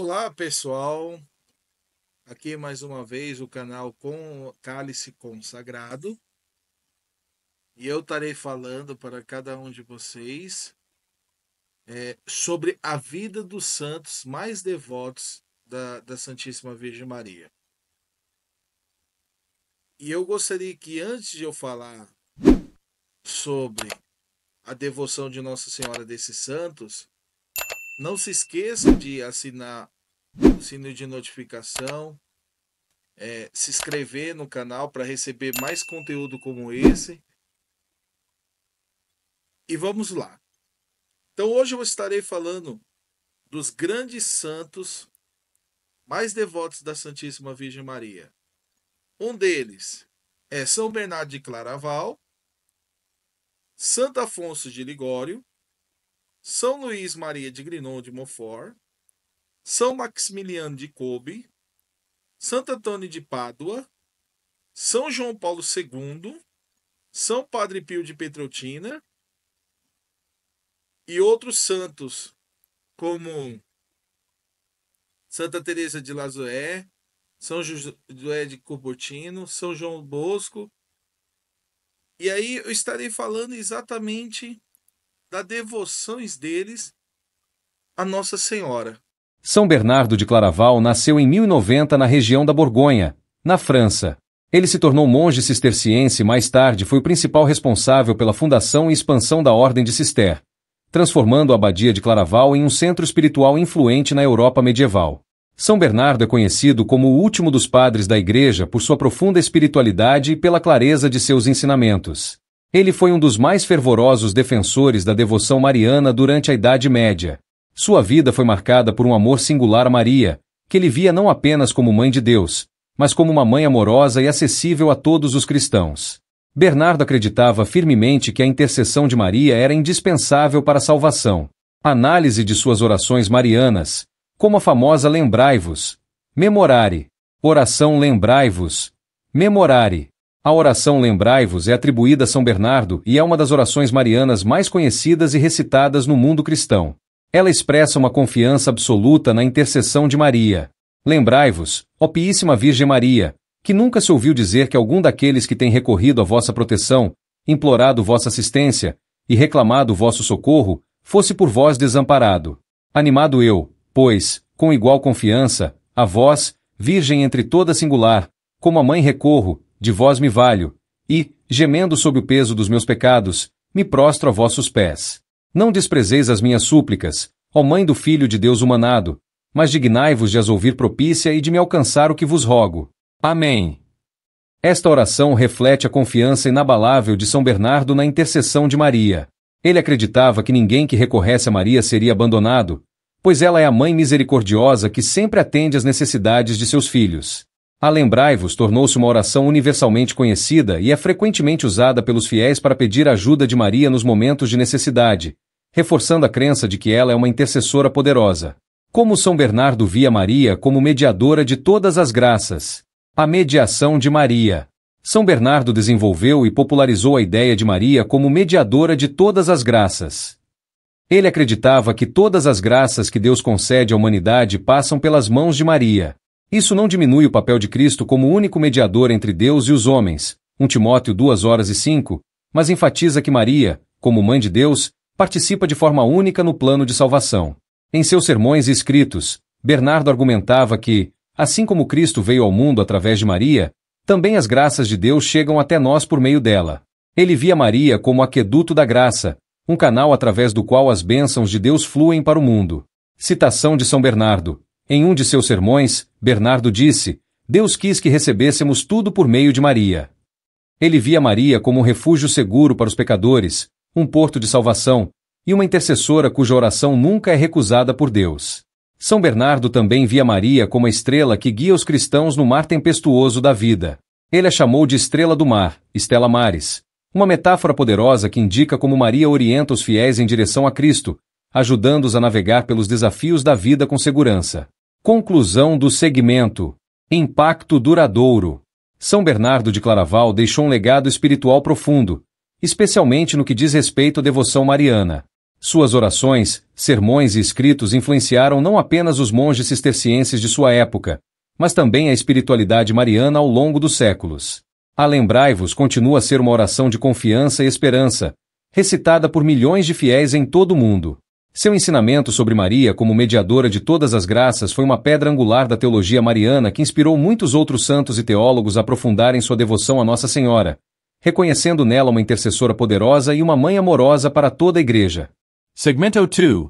Olá pessoal, aqui mais uma vez o canal com Cálice Consagrado e eu estarei falando para cada um de vocês é, sobre a vida dos santos mais devotos da, da Santíssima Virgem Maria. E eu gostaria que antes de eu falar sobre a devoção de Nossa Senhora desses santos, não se esqueça de assinar o sino de notificação, é, se inscrever no canal para receber mais conteúdo como esse. E vamos lá. Então hoje eu estarei falando dos grandes santos mais devotos da Santíssima Virgem Maria. Um deles é São Bernardo de Claraval, Santo Afonso de Ligório, são Luís Maria de Grinon de Montfort, São Maximiliano de Kobe, Santo Antônio de Pádua, São João Paulo II, São Padre Pio de Petrotina e outros santos, como Santa Teresa de Lazoé, São Josué de Cupertino, São João Bosco. E aí eu estarei falando exatamente das devoções deles a Nossa Senhora. São Bernardo de Claraval nasceu em 1090 na região da Borgonha, na França. Ele se tornou monge cisterciense e mais tarde foi o principal responsável pela fundação e expansão da Ordem de Cister, transformando a Abadia de Claraval em um centro espiritual influente na Europa medieval. São Bernardo é conhecido como o último dos padres da Igreja por sua profunda espiritualidade e pela clareza de seus ensinamentos. Ele foi um dos mais fervorosos defensores da devoção mariana durante a Idade Média. Sua vida foi marcada por um amor singular a Maria, que ele via não apenas como mãe de Deus, mas como uma mãe amorosa e acessível a todos os cristãos. Bernardo acreditava firmemente que a intercessão de Maria era indispensável para a salvação. análise de suas orações marianas, como a famosa Lembrai-vos, Memorare, Oração Lembrai-vos, Memorare, a oração Lembrai-vos é atribuída a São Bernardo e é uma das orações marianas mais conhecidas e recitadas no mundo cristão. Ela expressa uma confiança absoluta na intercessão de Maria. Lembrai-vos, ó Piíssima Virgem Maria, que nunca se ouviu dizer que algum daqueles que tem recorrido à vossa proteção, implorado vossa assistência e reclamado vosso socorro, fosse por vós desamparado. Animado eu, pois, com igual confiança, a vós, Virgem entre toda singular, como a mãe recorro, de vós me valho, e, gemendo sob o peso dos meus pecados, me prostro a vossos pés. Não desprezeis as minhas súplicas, ó Mãe do Filho de Deus humanado, mas dignai-vos de as ouvir propícia e de me alcançar o que vos rogo. Amém. Esta oração reflete a confiança inabalável de São Bernardo na intercessão de Maria. Ele acreditava que ninguém que recorresse a Maria seria abandonado, pois ela é a mãe misericordiosa que sempre atende às necessidades de seus filhos. Alembrai-vos tornou-se uma oração universalmente conhecida e é frequentemente usada pelos fiéis para pedir ajuda de Maria nos momentos de necessidade, reforçando a crença de que ela é uma intercessora poderosa. Como São Bernardo via Maria como mediadora de todas as graças. A mediação de Maria. São Bernardo desenvolveu e popularizou a ideia de Maria como mediadora de todas as graças. Ele acreditava que todas as graças que Deus concede à humanidade passam pelas mãos de Maria. Isso não diminui o papel de Cristo como único mediador entre Deus e os homens, 1 Timóteo 2 horas e 5, mas enfatiza que Maria, como mãe de Deus, participa de forma única no plano de salvação. Em seus sermões e escritos, Bernardo argumentava que, assim como Cristo veio ao mundo através de Maria, também as graças de Deus chegam até nós por meio dela. Ele via Maria como aqueduto da graça, um canal através do qual as bênçãos de Deus fluem para o mundo. Citação de São Bernardo, em um de seus sermões, Bernardo disse: Deus quis que recebêssemos tudo por meio de Maria. Ele via Maria como um refúgio seguro para os pecadores, um porto de salvação e uma intercessora cuja oração nunca é recusada por Deus. São Bernardo também via Maria como a estrela que guia os cristãos no mar tempestuoso da vida. Ele a chamou de Estrela do Mar, Estela Mares, uma metáfora poderosa que indica como Maria orienta os fiéis em direção a Cristo, ajudando-os a navegar pelos desafios da vida com segurança. Conclusão do segmento. Impacto duradouro. São Bernardo de Claraval deixou um legado espiritual profundo, especialmente no que diz respeito à devoção mariana. Suas orações, sermões e escritos influenciaram não apenas os monges cistercienses de sua época, mas também a espiritualidade mariana ao longo dos séculos. A Lembrai-vos continua a ser uma oração de confiança e esperança, recitada por milhões de fiéis em todo o mundo. Seu ensinamento sobre Maria como mediadora de todas as graças foi uma pedra angular da teologia mariana que inspirou muitos outros santos e teólogos a aprofundarem sua devoção a Nossa Senhora, reconhecendo nela uma intercessora poderosa e uma mãe amorosa para toda a Igreja. Segmento 2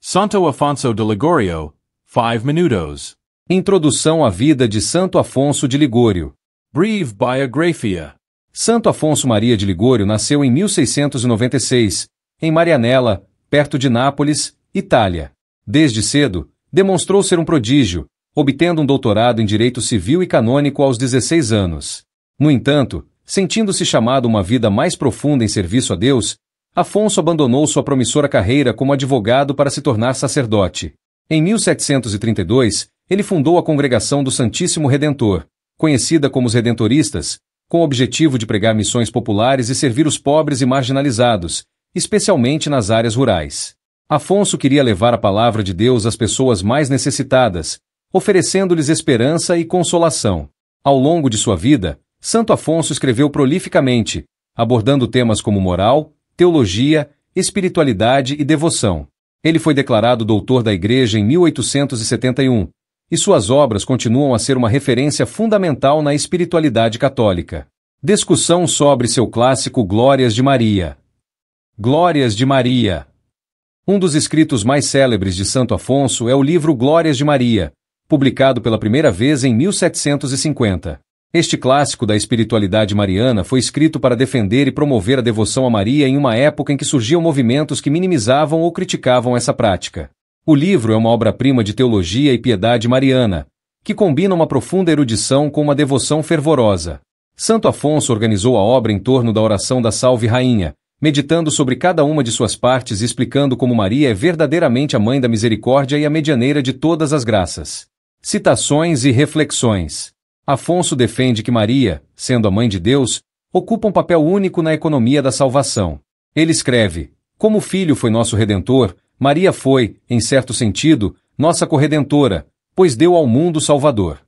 Santo Afonso de Ligorio, 5 minutos. Introdução à vida de Santo Afonso de Ligório. Brief Biographia. Santo Afonso Maria de Ligório nasceu em 1696, em Marianela, perto de Nápoles, Itália. Desde cedo, demonstrou ser um prodígio, obtendo um doutorado em Direito Civil e Canônico aos 16 anos. No entanto, sentindo-se chamado a uma vida mais profunda em serviço a Deus, Afonso abandonou sua promissora carreira como advogado para se tornar sacerdote. Em 1732, ele fundou a Congregação do Santíssimo Redentor, conhecida como os Redentoristas, com o objetivo de pregar missões populares e servir os pobres e marginalizados, especialmente nas áreas rurais. Afonso queria levar a palavra de Deus às pessoas mais necessitadas, oferecendo-lhes esperança e consolação. Ao longo de sua vida, Santo Afonso escreveu prolificamente, abordando temas como moral, teologia, espiritualidade e devoção. Ele foi declarado doutor da Igreja em 1871, e suas obras continuam a ser uma referência fundamental na espiritualidade católica. Discussão sobre seu clássico Glórias de Maria. Glórias de Maria. Um dos escritos mais célebres de Santo Afonso é o livro Glórias de Maria, publicado pela primeira vez em 1750. Este clássico da espiritualidade mariana foi escrito para defender e promover a devoção a Maria em uma época em que surgiam movimentos que minimizavam ou criticavam essa prática. O livro é uma obra-prima de teologia e piedade mariana, que combina uma profunda erudição com uma devoção fervorosa. Santo Afonso organizou a obra em torno da oração da Salve Rainha, meditando sobre cada uma de suas partes e explicando como Maria é verdadeiramente a mãe da misericórdia e a medianeira de todas as graças. Citações e reflexões. Afonso defende que Maria, sendo a mãe de Deus, ocupa um papel único na economia da salvação. Ele escreve: Como o Filho foi nosso redentor, Maria foi, em certo sentido, nossa corredentora, pois deu ao mundo Salvador.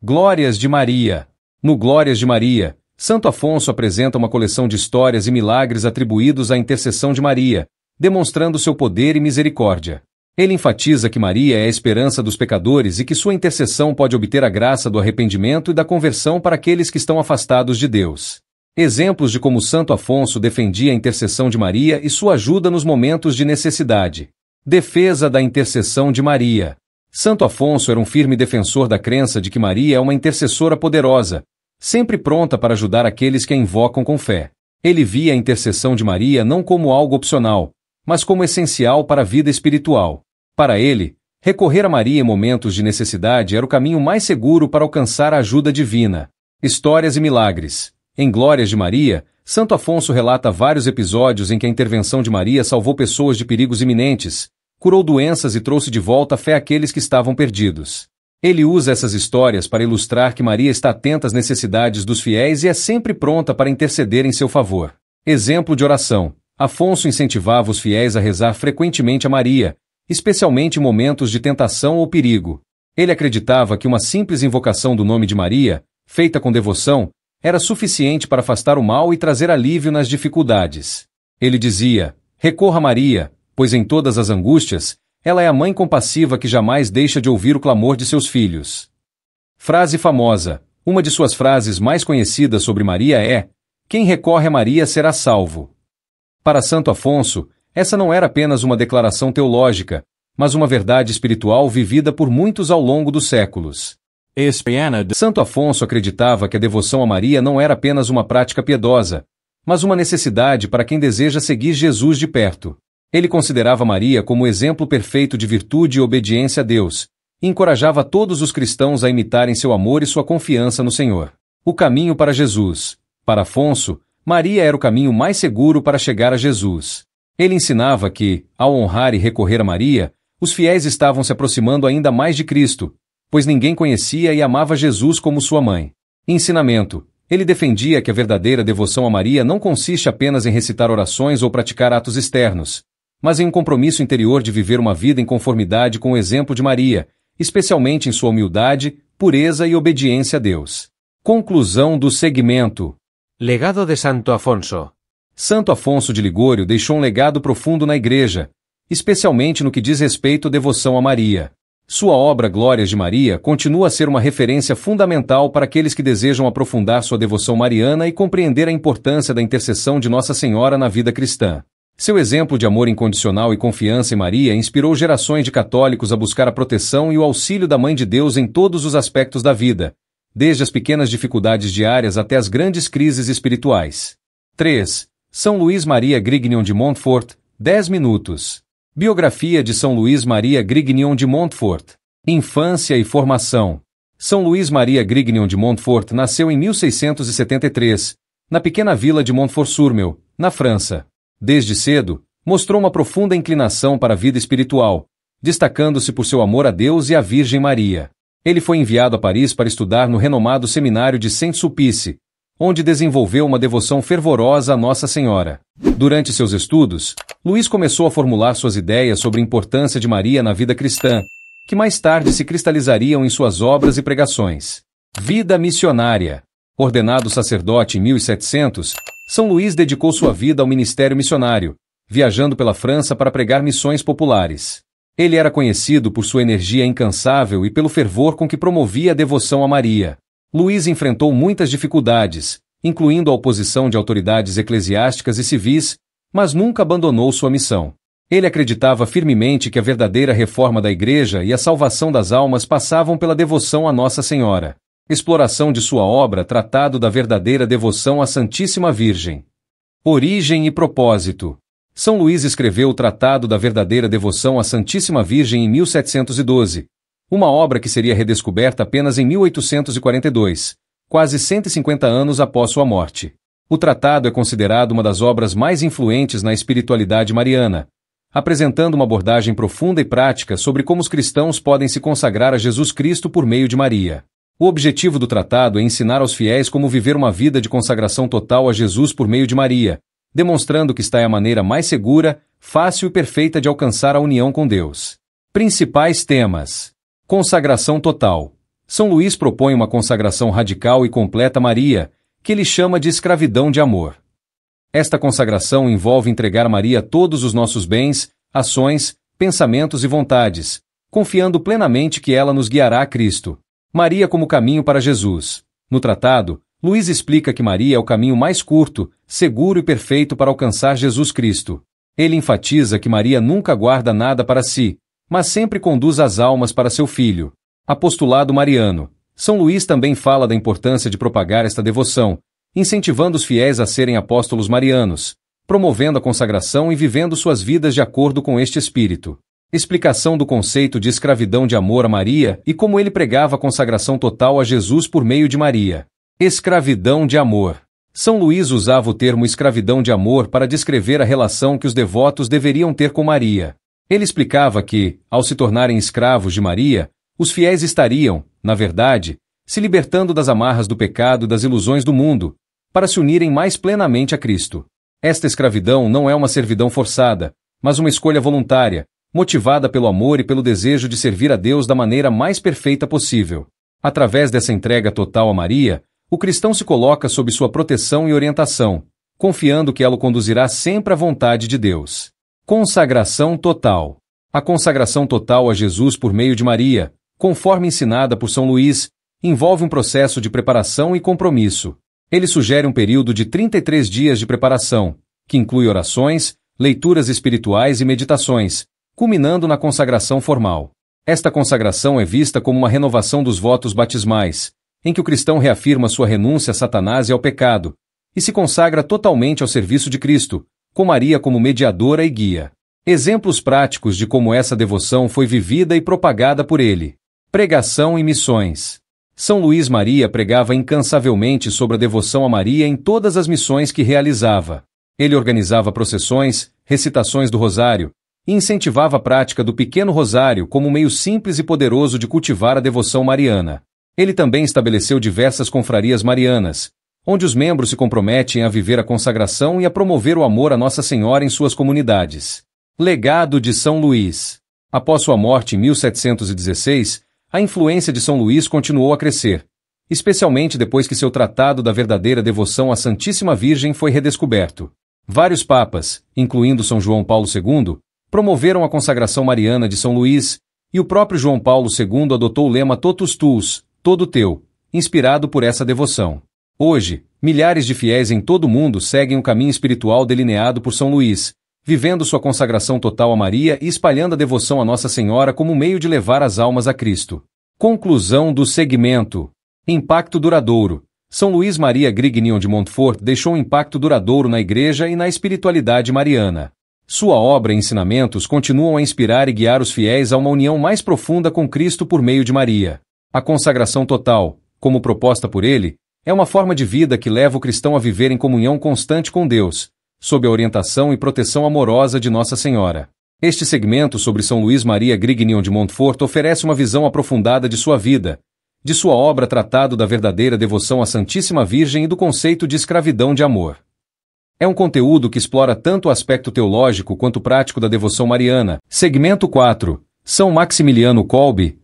Glórias de Maria. No Glórias de Maria, Santo Afonso apresenta uma coleção de histórias e milagres atribuídos à intercessão de Maria, demonstrando seu poder e misericórdia. Ele enfatiza que Maria é a esperança dos pecadores e que sua intercessão pode obter a graça do arrependimento e da conversão para aqueles que estão afastados de Deus. Exemplos de como Santo Afonso defendia a intercessão de Maria e sua ajuda nos momentos de necessidade. Defesa da intercessão de Maria. Santo Afonso era um firme defensor da crença de que Maria é uma intercessora poderosa, sempre pronta para ajudar aqueles que a invocam com fé. Ele via a intercessão de Maria não como algo opcional, mas como essencial para a vida espiritual. Para ele, recorrer a Maria em momentos de necessidade era o caminho mais seguro para alcançar a ajuda divina. Histórias e milagres. Em Glórias de Maria, Santo Afonso relata vários episódios em que a intervenção de Maria salvou pessoas de perigos iminentes, curou doenças e trouxe de volta a fé àqueles que estavam perdidos. Ele usa essas histórias para ilustrar que Maria está atenta às necessidades dos fiéis e é sempre pronta para interceder em seu favor. Exemplo de oração: Afonso incentivava os fiéis a rezar frequentemente a Maria, especialmente em momentos de tentação ou perigo. Ele acreditava que uma simples invocação do nome de Maria, feita com devoção, era suficiente para afastar o mal e trazer alívio nas dificuldades. Ele dizia: Recorra a Maria, pois em todas as angústias, ela é a mãe compassiva que jamais deixa de ouvir o clamor de seus filhos. Frase famosa. Uma de suas frases mais conhecidas sobre Maria é: Quem recorre a Maria será salvo. Para Santo Afonso, essa não era apenas uma declaração teológica, mas uma verdade espiritual vivida por muitos ao longo dos séculos. Santo Afonso acreditava que a devoção a Maria não era apenas uma prática piedosa, mas uma necessidade para quem deseja seguir Jesus de perto. Ele considerava Maria como exemplo perfeito de virtude e obediência a Deus, e encorajava todos os cristãos a imitarem seu amor e sua confiança no Senhor. O caminho para Jesus. Para Afonso, Maria era o caminho mais seguro para chegar a Jesus. Ele ensinava que, ao honrar e recorrer a Maria, os fiéis estavam se aproximando ainda mais de Cristo, pois ninguém conhecia e amava Jesus como sua mãe. Ensinamento: Ele defendia que a verdadeira devoção a Maria não consiste apenas em recitar orações ou praticar atos externos, mas em um compromisso interior de viver uma vida em conformidade com o exemplo de Maria, especialmente em sua humildade, pureza e obediência a Deus. Conclusão do segmento. Legado de Santo Afonso. Santo Afonso de Ligório deixou um legado profundo na Igreja, especialmente no que diz respeito à devoção a Maria. Sua obra Glórias de Maria continua a ser uma referência fundamental para aqueles que desejam aprofundar sua devoção mariana e compreender a importância da intercessão de Nossa Senhora na vida cristã. Seu exemplo de amor incondicional e confiança em Maria inspirou gerações de católicos a buscar a proteção e o auxílio da Mãe de Deus em todos os aspectos da vida, desde as pequenas dificuldades diárias até as grandes crises espirituais. 3. São Luís Maria Grignion de Montfort, 10 minutos. Biografia de São Luís Maria Grignion de Montfort. Infância e formação. São Luís Maria Grignion de Montfort nasceu em 1673, na pequena vila de montfort sur meu na França. Desde cedo, mostrou uma profunda inclinação para a vida espiritual, destacando-se por seu amor a Deus e à Virgem Maria. Ele foi enviado a Paris para estudar no renomado seminário de Saint-Sulpice, onde desenvolveu uma devoção fervorosa à Nossa Senhora. Durante seus estudos, Luiz começou a formular suas ideias sobre a importância de Maria na vida cristã, que mais tarde se cristalizariam em suas obras e pregações. Vida missionária. Ordenado sacerdote em 1700, são Luís dedicou sua vida ao ministério missionário, viajando pela França para pregar missões populares. Ele era conhecido por sua energia incansável e pelo fervor com que promovia a devoção a Maria. Luís enfrentou muitas dificuldades, incluindo a oposição de autoridades eclesiásticas e civis, mas nunca abandonou sua missão. Ele acreditava firmemente que a verdadeira reforma da Igreja e a salvação das almas passavam pela devoção a Nossa Senhora. Exploração de sua obra Tratado da Verdadeira Devoção à Santíssima Virgem. Origem e propósito. São Luís escreveu o Tratado da Verdadeira Devoção à Santíssima Virgem em 1712, uma obra que seria redescoberta apenas em 1842, quase 150 anos após sua morte. O tratado é considerado uma das obras mais influentes na espiritualidade mariana, apresentando uma abordagem profunda e prática sobre como os cristãos podem se consagrar a Jesus Cristo por meio de Maria. O objetivo do tratado é ensinar aos fiéis como viver uma vida de consagração total a Jesus por meio de Maria, demonstrando que está é a maneira mais segura, fácil e perfeita de alcançar a união com Deus. Principais temas: Consagração total. São Luís propõe uma consagração radical e completa a Maria, que ele chama de escravidão de amor. Esta consagração envolve entregar a Maria todos os nossos bens, ações, pensamentos e vontades, confiando plenamente que ela nos guiará a Cristo. Maria como caminho para Jesus. No tratado, Luiz explica que Maria é o caminho mais curto, seguro e perfeito para alcançar Jesus Cristo. Ele enfatiza que Maria nunca guarda nada para si, mas sempre conduz as almas para seu filho. Apostolado mariano. São Luís também fala da importância de propagar esta devoção, incentivando os fiéis a serem apóstolos marianos, promovendo a consagração e vivendo suas vidas de acordo com este espírito explicação do conceito de escravidão de amor a Maria e como ele pregava a consagração total a Jesus por meio de Maria. Escravidão de amor. São Luís usava o termo escravidão de amor para descrever a relação que os devotos deveriam ter com Maria. Ele explicava que, ao se tornarem escravos de Maria, os fiéis estariam, na verdade, se libertando das amarras do pecado e das ilusões do mundo, para se unirem mais plenamente a Cristo. Esta escravidão não é uma servidão forçada, mas uma escolha voluntária, motivada pelo amor e pelo desejo de servir a Deus da maneira mais perfeita possível. Através dessa entrega total a Maria, o cristão se coloca sob sua proteção e orientação, confiando que ela o conduzirá sempre à vontade de Deus. Consagração total. A consagração total a Jesus por meio de Maria, conforme ensinada por São Luís, envolve um processo de preparação e compromisso. Ele sugere um período de 33 dias de preparação, que inclui orações, leituras espirituais e meditações, culminando na consagração formal. Esta consagração é vista como uma renovação dos votos batismais, em que o cristão reafirma sua renúncia a Satanás e ao pecado, e se consagra totalmente ao serviço de Cristo, com Maria como mediadora e guia. Exemplos práticos de como essa devoção foi vivida e propagada por ele. Pregação e missões. São Luís Maria pregava incansavelmente sobre a devoção a Maria em todas as missões que realizava. Ele organizava processões, recitações do Rosário, e incentivava a prática do pequeno rosário como meio simples e poderoso de cultivar a devoção mariana. Ele também estabeleceu diversas confrarias marianas, onde os membros se comprometem a viver a consagração e a promover o amor a Nossa Senhora em suas comunidades. Legado de São Luís Após sua morte em 1716, a influência de São Luís continuou a crescer, especialmente depois que seu tratado da verdadeira devoção à Santíssima Virgem foi redescoberto. Vários papas, incluindo São João Paulo II, promoveram a consagração mariana de São Luís, e o próprio João Paulo II adotou o lema Totus Tuus, todo teu, inspirado por essa devoção. Hoje, milhares de fiéis em todo o mundo seguem o caminho espiritual delineado por São Luís, vivendo sua consagração total a Maria e espalhando a devoção a Nossa Senhora como meio de levar as almas a Cristo. Conclusão do segmento. Impacto duradouro. São Luís Maria Grignion de Montfort deixou um impacto duradouro na igreja e na espiritualidade mariana. Sua obra e ensinamentos continuam a inspirar e guiar os fiéis a uma união mais profunda com Cristo por meio de Maria. A consagração total, como proposta por ele, é uma forma de vida que leva o cristão a viver em comunhão constante com Deus, sob a orientação e proteção amorosa de Nossa Senhora. Este segmento sobre São Luís Maria Grignion de Montfort oferece uma visão aprofundada de sua vida, de sua obra tratado da verdadeira devoção à Santíssima Virgem e do conceito de escravidão de amor. É um conteúdo que explora tanto o aspecto teológico quanto prático da devoção mariana. Segmento 4. São Maximiliano Kolbe.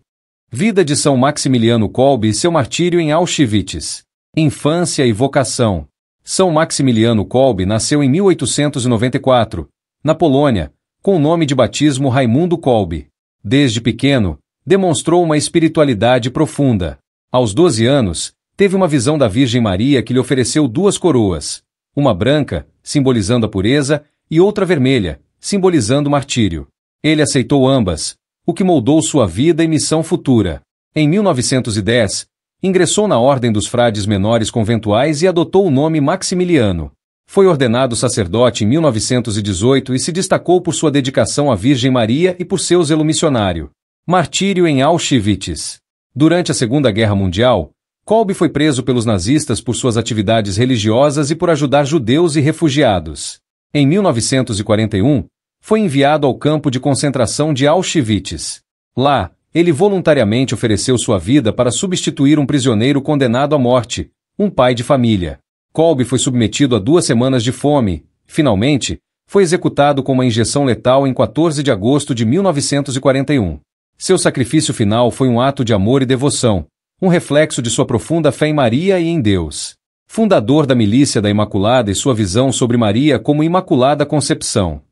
Vida de São Maximiliano Kolbe e seu martírio em Auschwitz. Infância e vocação. São Maximiliano Kolbe nasceu em 1894, na Polônia, com o nome de batismo Raimundo Kolbe. Desde pequeno, demonstrou uma espiritualidade profunda. Aos 12 anos, teve uma visão da Virgem Maria que lhe ofereceu duas coroas, uma branca, simbolizando a pureza, e outra vermelha, simbolizando o martírio. Ele aceitou ambas, o que moldou sua vida e missão futura. Em 1910, ingressou na Ordem dos Frades Menores Conventuais e adotou o nome Maximiliano. Foi ordenado sacerdote em 1918 e se destacou por sua dedicação à Virgem Maria e por seu zelo missionário. Martírio em Auschwitz. Durante a Segunda Guerra Mundial, Kolbe foi preso pelos nazistas por suas atividades religiosas e por ajudar judeus e refugiados. Em 1941, foi enviado ao campo de concentração de Auschwitz. Lá, ele voluntariamente ofereceu sua vida para substituir um prisioneiro condenado à morte, um pai de família. Kolbe foi submetido a duas semanas de fome. Finalmente, foi executado com uma injeção letal em 14 de agosto de 1941. Seu sacrifício final foi um ato de amor e devoção, um reflexo de sua profunda fé em Maria e em Deus. Fundador da Milícia da Imaculada e sua visão sobre Maria como Imaculada Concepção.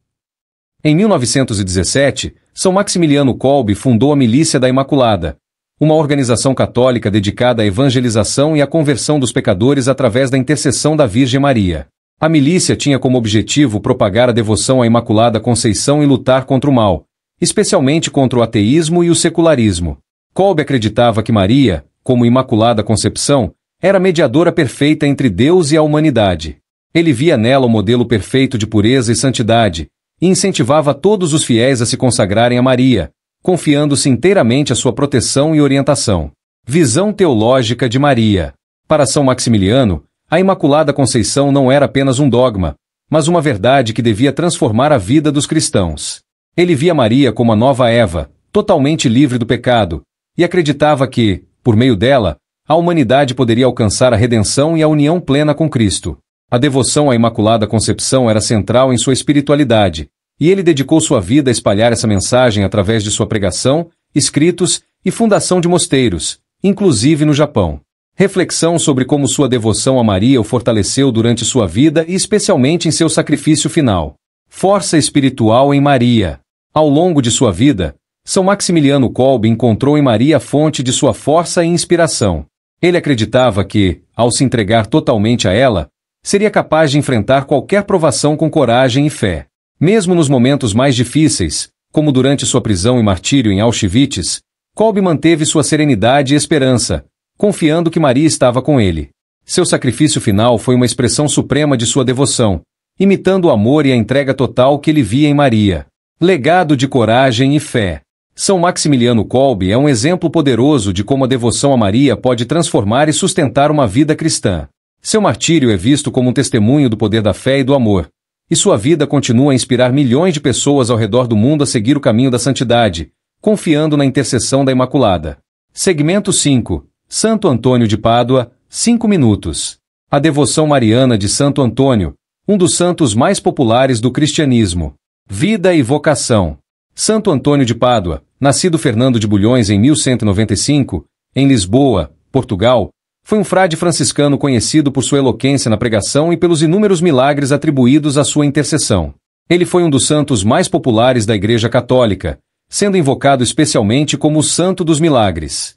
Em 1917, São Maximiliano Kolbe fundou a Milícia da Imaculada, uma organização católica dedicada à evangelização e à conversão dos pecadores através da intercessão da Virgem Maria. A milícia tinha como objetivo propagar a devoção à Imaculada Conceição e lutar contra o mal, especialmente contra o ateísmo e o secularismo. Kolbe acreditava que Maria, como Imaculada Concepção, era mediadora perfeita entre Deus e a humanidade. Ele via nela o modelo perfeito de pureza e santidade, e incentivava todos os fiéis a se consagrarem a Maria, confiando-se inteiramente à sua proteção e orientação. Visão teológica de Maria. Para São Maximiliano, a Imaculada Conceição não era apenas um dogma, mas uma verdade que devia transformar a vida dos cristãos. Ele via Maria como a nova Eva, totalmente livre do pecado, e acreditava que, por meio dela, a humanidade poderia alcançar a redenção e a união plena com Cristo. A devoção à Imaculada Concepção era central em sua espiritualidade, e ele dedicou sua vida a espalhar essa mensagem através de sua pregação, escritos e fundação de mosteiros, inclusive no Japão. Reflexão sobre como sua devoção a Maria o fortaleceu durante sua vida e especialmente em seu sacrifício final. Força espiritual em Maria. Ao longo de sua vida, são Maximiliano Kolbe encontrou em Maria a fonte de sua força e inspiração. Ele acreditava que, ao se entregar totalmente a ela, seria capaz de enfrentar qualquer provação com coragem e fé. Mesmo nos momentos mais difíceis, como durante sua prisão e martírio em Auschwitz, Kolbe manteve sua serenidade e esperança, confiando que Maria estava com ele. Seu sacrifício final foi uma expressão suprema de sua devoção, imitando o amor e a entrega total que ele via em Maria. Legado de coragem e fé. São Maximiliano Kolbe é um exemplo poderoso de como a devoção a Maria pode transformar e sustentar uma vida cristã. Seu martírio é visto como um testemunho do poder da fé e do amor, e sua vida continua a inspirar milhões de pessoas ao redor do mundo a seguir o caminho da santidade, confiando na intercessão da Imaculada. Segmento 5. Santo Antônio de Pádua, 5 minutos. A devoção mariana de Santo Antônio, um dos santos mais populares do cristianismo. Vida e vocação. Santo Antônio de Pádua, Nascido Fernando de Bulhões em 1195, em Lisboa, Portugal, foi um frade franciscano conhecido por sua eloquência na pregação e pelos inúmeros milagres atribuídos à sua intercessão. Ele foi um dos santos mais populares da Igreja Católica, sendo invocado especialmente como o Santo dos Milagres.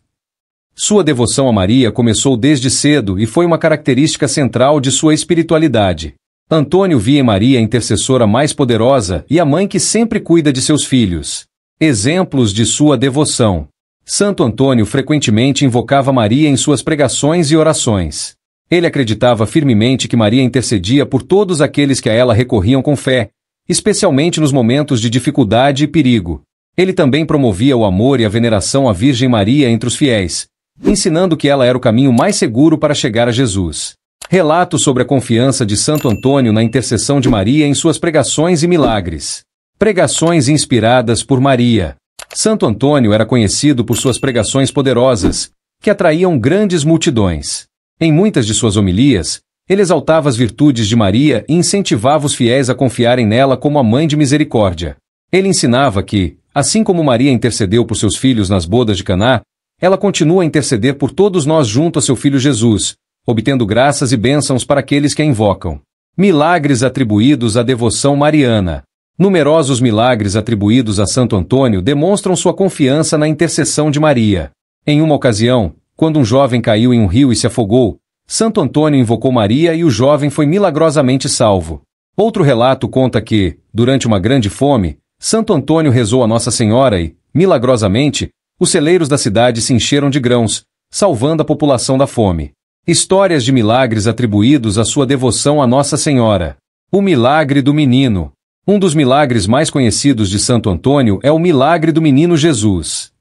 Sua devoção a Maria começou desde cedo e foi uma característica central de sua espiritualidade. Antônio via em Maria a é intercessora mais poderosa e a mãe que sempre cuida de seus filhos. Exemplos de sua devoção. Santo Antônio frequentemente invocava Maria em suas pregações e orações. Ele acreditava firmemente que Maria intercedia por todos aqueles que a ela recorriam com fé, especialmente nos momentos de dificuldade e perigo. Ele também promovia o amor e a veneração à Virgem Maria entre os fiéis, ensinando que ela era o caminho mais seguro para chegar a Jesus. Relato sobre a confiança de Santo Antônio na intercessão de Maria em suas pregações e milagres. Pregações inspiradas por Maria. Santo Antônio era conhecido por suas pregações poderosas, que atraíam grandes multidões. Em muitas de suas homilias, ele exaltava as virtudes de Maria e incentivava os fiéis a confiarem nela como a mãe de misericórdia. Ele ensinava que, assim como Maria intercedeu por seus filhos nas bodas de Caná, ela continua a interceder por todos nós junto a seu filho Jesus, obtendo graças e bênçãos para aqueles que a invocam. Milagres atribuídos à devoção mariana. Numerosos milagres atribuídos a Santo Antônio demonstram sua confiança na intercessão de Maria. Em uma ocasião, quando um jovem caiu em um rio e se afogou, Santo Antônio invocou Maria e o jovem foi milagrosamente salvo. Outro relato conta que, durante uma grande fome, Santo Antônio rezou a Nossa Senhora e, milagrosamente, os celeiros da cidade se encheram de grãos, salvando a população da fome. Histórias de milagres atribuídos à sua devoção a Nossa Senhora. O milagre do menino. Um dos milagres mais conhecidos de Santo Antônio é o milagre do menino Jesus.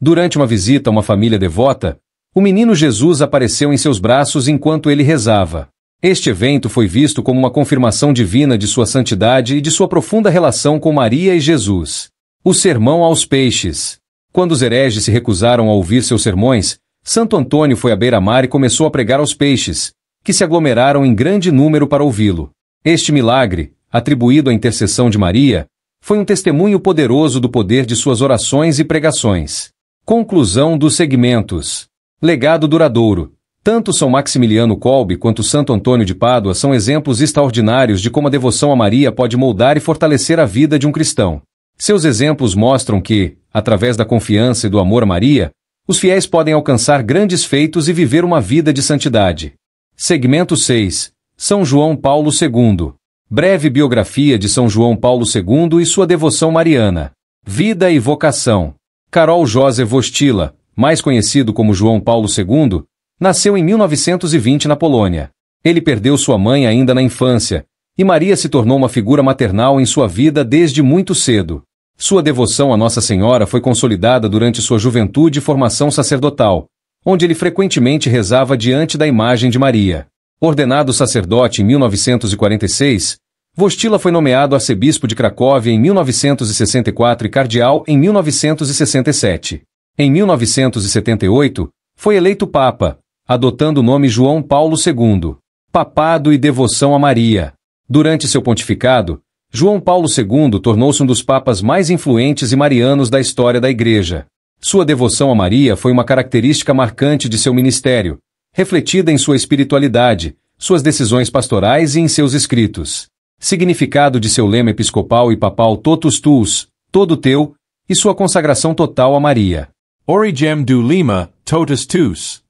Durante uma visita a uma família devota, o menino Jesus apareceu em seus braços enquanto ele rezava. Este evento foi visto como uma confirmação divina de sua santidade e de sua profunda relação com Maria e Jesus. O sermão aos peixes. Quando os hereges se recusaram a ouvir seus sermões, Santo Antônio foi à beira-mar e começou a pregar aos peixes, que se aglomeraram em grande número para ouvi-lo. Este milagre, atribuído à intercessão de Maria, foi um testemunho poderoso do poder de suas orações e pregações. Conclusão dos segmentos. Legado duradouro. Tanto São Maximiliano Kolbe quanto Santo Antônio de Pádua são exemplos extraordinários de como a devoção a Maria pode moldar e fortalecer a vida de um cristão. Seus exemplos mostram que, através da confiança e do amor a Maria, os fiéis podem alcançar grandes feitos e viver uma vida de santidade. Segmento 6. São João Paulo II. Breve biografia de São João Paulo II e sua devoção mariana. Vida e vocação. Carol José Vostila, mais conhecido como João Paulo II, nasceu em 1920 na Polônia. Ele perdeu sua mãe ainda na infância, e Maria se tornou uma figura maternal em sua vida desde muito cedo. Sua devoção a Nossa Senhora foi consolidada durante sua juventude e formação sacerdotal, onde ele frequentemente rezava diante da imagem de Maria. Ordenado sacerdote em 1946, Vostila foi nomeado arcebispo de Cracóvia em 1964 e cardeal em 1967. Em 1978, foi eleito papa, adotando o nome João Paulo II. Papado e devoção a Maria. Durante seu pontificado, João Paulo II tornou-se um dos papas mais influentes e marianos da história da Igreja. Sua devoção a Maria foi uma característica marcante de seu ministério, refletida em sua espiritualidade, suas decisões pastorais e em seus escritos. Significado de seu lema episcopal e papal Totus Tuus, todo teu, e sua consagração total a Maria. Origem do Lima, Totus Tuus.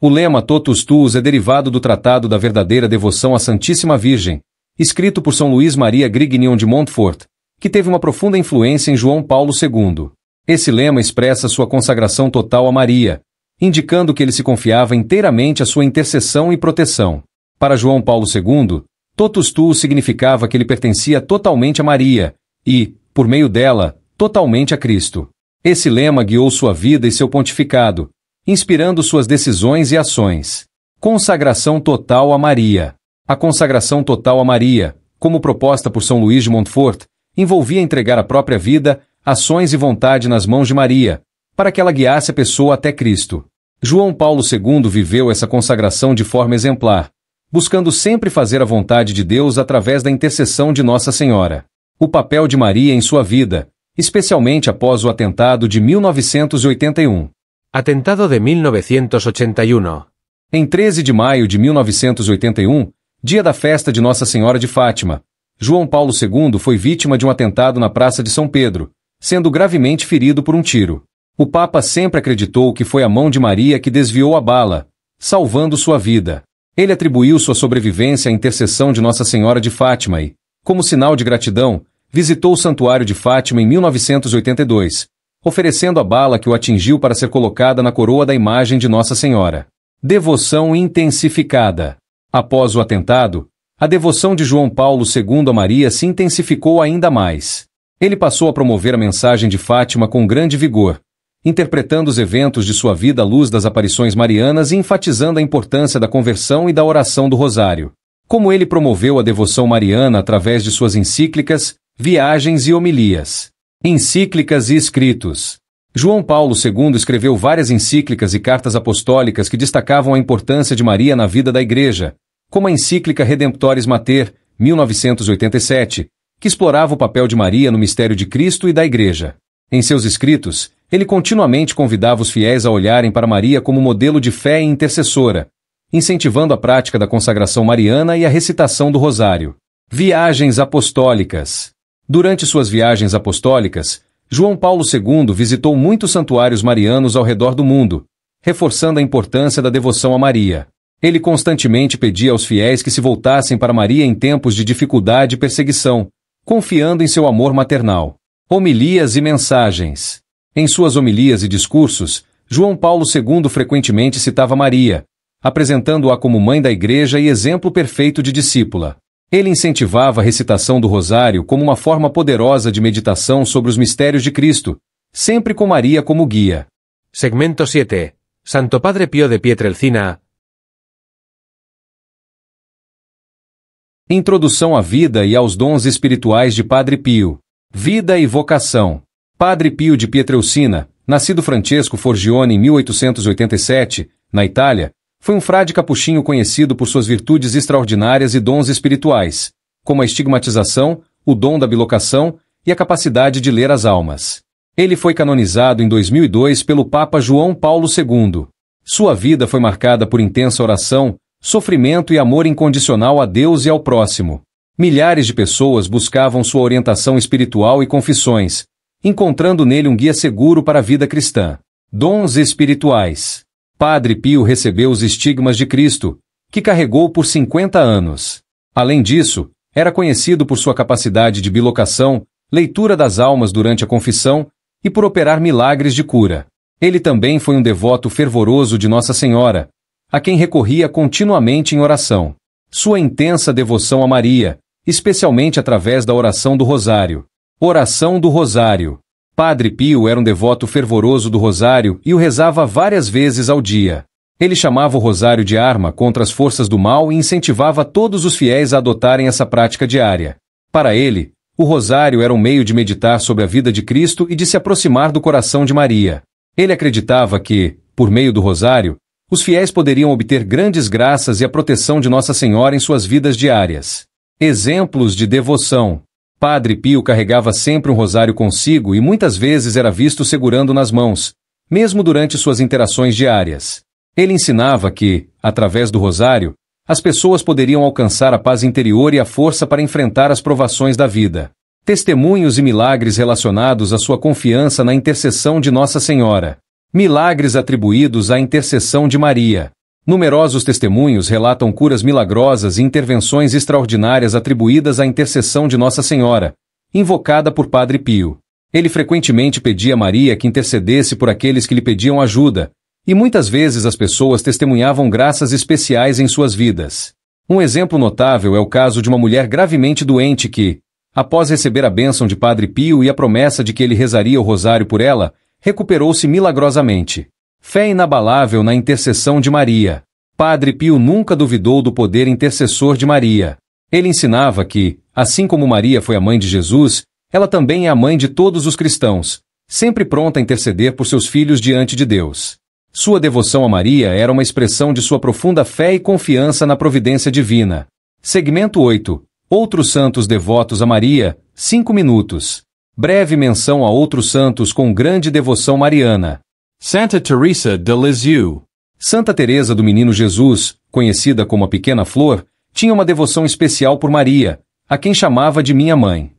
O lema Totus Tuus é derivado do Tratado da Verdadeira Devoção à Santíssima Virgem, escrito por São Luís Maria Grignion de Montfort, que teve uma profunda influência em João Paulo II. Esse lema expressa sua consagração total a Maria, indicando que ele se confiava inteiramente à sua intercessão e proteção. Para João Paulo II, totus tu significava que ele pertencia totalmente a Maria e, por meio dela, totalmente a Cristo. Esse lema guiou sua vida e seu pontificado, inspirando suas decisões e ações. Consagração total a Maria. A consagração total a Maria, como proposta por São Luís de Montfort, envolvia entregar a própria vida, ações e vontade nas mãos de Maria, para que ela guiasse a pessoa até Cristo. João Paulo II viveu essa consagração de forma exemplar, buscando sempre fazer a vontade de Deus através da intercessão de Nossa Senhora. O papel de Maria em sua vida, especialmente após o atentado de 1981. Atentado de 1981. Em 13 de maio de 1981, dia da festa de Nossa Senhora de Fátima, João Paulo II foi vítima de um atentado na Praça de São Pedro, sendo gravemente ferido por um tiro. O Papa sempre acreditou que foi a mão de Maria que desviou a bala, salvando sua vida. Ele atribuiu sua sobrevivência à intercessão de Nossa Senhora de Fátima e, como sinal de gratidão, visitou o Santuário de Fátima em 1982, oferecendo a bala que o atingiu para ser colocada na coroa da imagem de Nossa Senhora. Devoção intensificada. Após o atentado, a devoção de João Paulo II a Maria se intensificou ainda mais. Ele passou a promover a mensagem de Fátima com grande vigor, interpretando os eventos de sua vida à luz das aparições marianas e enfatizando a importância da conversão e da oração do Rosário. Como ele promoveu a devoção mariana através de suas encíclicas, viagens e homilias. Encíclicas e escritos. João Paulo II escreveu várias encíclicas e cartas apostólicas que destacavam a importância de Maria na vida da Igreja, como a encíclica Redemptoris Mater, 1987, que explorava o papel de Maria no mistério de Cristo e da Igreja. Em seus escritos, ele continuamente convidava os fiéis a olharem para Maria como modelo de fé e intercessora, incentivando a prática da consagração mariana e a recitação do rosário. Viagens apostólicas. Durante suas viagens apostólicas, João Paulo II visitou muitos santuários marianos ao redor do mundo, reforçando a importância da devoção a Maria. Ele constantemente pedia aos fiéis que se voltassem para Maria em tempos de dificuldade e perseguição, confiando em seu amor maternal. Homilias e mensagens. Em suas homilias e discursos, João Paulo II frequentemente citava Maria, apresentando-a como mãe da Igreja e exemplo perfeito de discípula. Ele incentivava a recitação do Rosário como uma forma poderosa de meditação sobre os mistérios de Cristo, sempre com Maria como guia. Segmento 7. Santo Padre Pio de Pietrelcina. Introdução à vida e aos dons espirituais de Padre Pio. Vida e vocação. Padre Pio de Pietreucina, nascido Francesco Forgione em 1887, na Itália, foi um frade capuchinho conhecido por suas virtudes extraordinárias e dons espirituais, como a estigmatização, o dom da bilocação e a capacidade de ler as almas. Ele foi canonizado em 2002 pelo Papa João Paulo II. Sua vida foi marcada por intensa oração, sofrimento e amor incondicional a Deus e ao próximo. Milhares de pessoas buscavam sua orientação espiritual e confissões, encontrando nele um guia seguro para a vida cristã. Dons espirituais. Padre Pio recebeu os estigmas de Cristo, que carregou por 50 anos. Além disso, era conhecido por sua capacidade de bilocação, leitura das almas durante a confissão e por operar milagres de cura. Ele também foi um devoto fervoroso de Nossa Senhora, a quem recorria continuamente em oração. Sua intensa devoção a Maria, especialmente através da oração do Rosário, Oração do Rosário. Padre Pio era um devoto fervoroso do Rosário e o rezava várias vezes ao dia. Ele chamava o Rosário de arma contra as forças do mal e incentivava todos os fiéis a adotarem essa prática diária. Para ele, o Rosário era um meio de meditar sobre a vida de Cristo e de se aproximar do coração de Maria. Ele acreditava que, por meio do Rosário, os fiéis poderiam obter grandes graças e a proteção de Nossa Senhora em suas vidas diárias. Exemplos de devoção. Padre Pio carregava sempre um rosário consigo e muitas vezes era visto segurando nas mãos, mesmo durante suas interações diárias. Ele ensinava que, através do rosário, as pessoas poderiam alcançar a paz interior e a força para enfrentar as provações da vida. Testemunhos e milagres relacionados à sua confiança na intercessão de Nossa Senhora. Milagres atribuídos à intercessão de Maria. Numerosos testemunhos relatam curas milagrosas e intervenções extraordinárias atribuídas à intercessão de Nossa Senhora, invocada por Padre Pio. Ele frequentemente pedia a Maria que intercedesse por aqueles que lhe pediam ajuda, e muitas vezes as pessoas testemunhavam graças especiais em suas vidas. Um exemplo notável é o caso de uma mulher gravemente doente que, após receber a bênção de Padre Pio e a promessa de que ele rezaria o rosário por ela, recuperou-se milagrosamente. Fé inabalável na intercessão de Maria. Padre Pio nunca duvidou do poder intercessor de Maria. Ele ensinava que, assim como Maria foi a mãe de Jesus, ela também é a mãe de todos os cristãos, sempre pronta a interceder por seus filhos diante de Deus. Sua devoção a Maria era uma expressão de sua profunda fé e confiança na providência divina. Segmento 8. Outros santos devotos a Maria, 5 minutos. Breve menção a outros santos com grande devoção mariana. Santa Teresa de Lisieux Santa Teresa do Menino Jesus, conhecida como a Pequena Flor, tinha uma devoção especial por Maria, a quem chamava de minha mãe.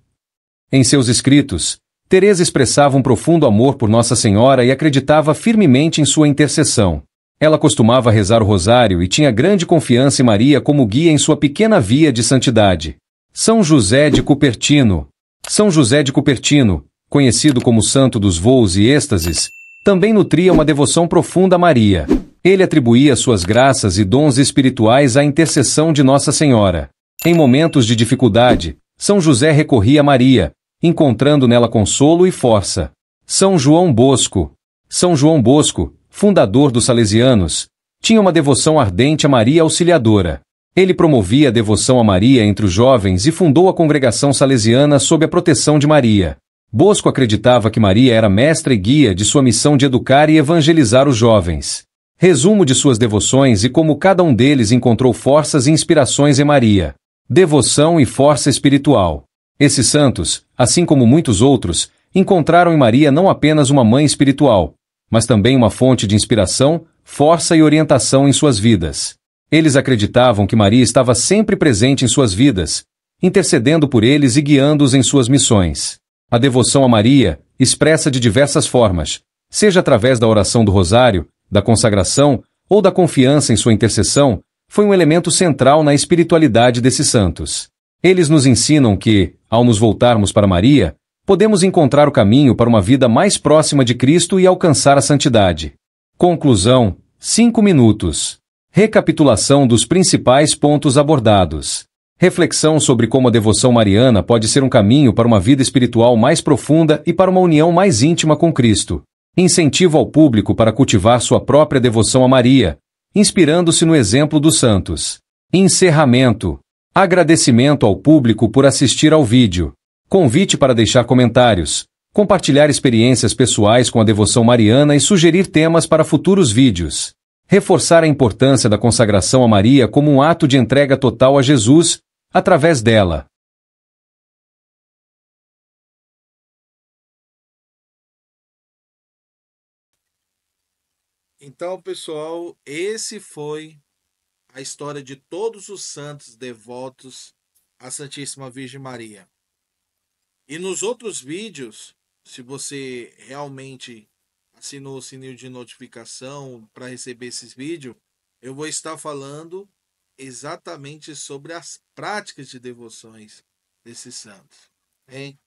Em seus escritos, Teresa expressava um profundo amor por Nossa Senhora e acreditava firmemente em sua intercessão. Ela costumava rezar o rosário e tinha grande confiança em Maria como guia em sua pequena via de santidade. São José de Cupertino São José de Cupertino, conhecido como Santo dos Voos e Êxtases, também nutria uma devoção profunda a Maria. Ele atribuía suas graças e dons espirituais à intercessão de Nossa Senhora. Em momentos de dificuldade, São José recorria a Maria, encontrando nela consolo e força. São João Bosco. São João Bosco, fundador dos Salesianos, tinha uma devoção ardente a Maria Auxiliadora. Ele promovia a devoção a Maria entre os jovens e fundou a congregação salesiana sob a proteção de Maria. Bosco acreditava que Maria era mestra e guia de sua missão de educar e evangelizar os jovens. Resumo de suas devoções e como cada um deles encontrou forças e inspirações em Maria. Devoção e força espiritual. Esses santos, assim como muitos outros, encontraram em Maria não apenas uma mãe espiritual, mas também uma fonte de inspiração, força e orientação em suas vidas. Eles acreditavam que Maria estava sempre presente em suas vidas, intercedendo por eles e guiando-os em suas missões. A devoção a Maria expressa de diversas formas, seja através da oração do rosário, da consagração ou da confiança em sua intercessão, foi um elemento central na espiritualidade desses santos. Eles nos ensinam que, ao nos voltarmos para Maria, podemos encontrar o caminho para uma vida mais próxima de Cristo e alcançar a santidade. Conclusão: 5 minutos. Recapitulação dos principais pontos abordados. Reflexão sobre como a devoção mariana pode ser um caminho para uma vida espiritual mais profunda e para uma união mais íntima com Cristo. Incentivo ao público para cultivar sua própria devoção a Maria, inspirando-se no exemplo dos santos. Encerramento. Agradecimento ao público por assistir ao vídeo. Convite para deixar comentários, compartilhar experiências pessoais com a devoção mariana e sugerir temas para futuros vídeos. Reforçar a importância da consagração a Maria como um ato de entrega total a Jesus, através dela. Então, pessoal, esse foi a história de todos os santos devotos à Santíssima Virgem Maria. E nos outros vídeos, se você realmente assinou o sininho de notificação para receber esses vídeos, eu vou estar falando exatamente sobre as práticas de devoções desses santos. Hein?